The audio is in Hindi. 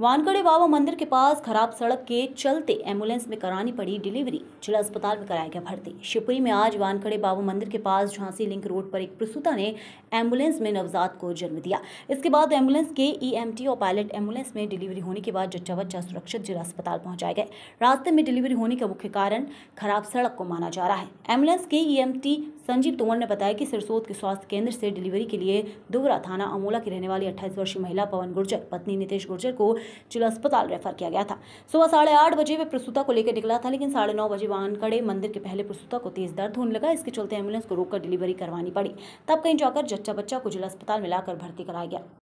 वानकड़े बाबा मंदिर के पास खराब सड़क के चलते एम्बुलेंस में करानी पड़ी डिलीवरी जिला अस्पताल में कराया गया भर्ती शिवपुरी में आज वानकड़े बाबा मंदिर के पास झांसी लिंक रोड पर एक प्रसूता ने एम्बुलेंस में नवजात को जन्म दिया इसके बाद एम्बुलेंस के ईएमटी e और पायलट एम्बुलेंस में डिलीवरी होने के बाद जच्चा बच्चा सुरक्षित जिला अस्पताल पहुंचाए गए रास्ते में डिलीवरी होने का मुख्य कारण खराब सड़क को माना जा रहा है एम्बुलेंस के ई e संजीव तोमर ने बताया कि सिरसोद के स्वास्थ्य केंद्र से डिलीवरी के लिए दुबरा थाना अमोला की रहने वाली अट्ठाईस वर्षीय महिला पवन गुर्जर पत्नी नीतीश गुर्जर को जिला अस्पताल रेफर किया गया था सुबह साढ़े आठ बजे वे प्रसूता को लेकर निकला था लेकिन साढ़े नौ बजे वाहन कड़े मंदिर के पहले प्रसूता को तेज दर्द होने लगा इसके चलते एम्बुलेंस को रोककर डिलीवरी करवानी पड़ी तब कहीं जाकर जच्चा बच्चा को जिला अस्पताल में लाकर भर्ती कराया गया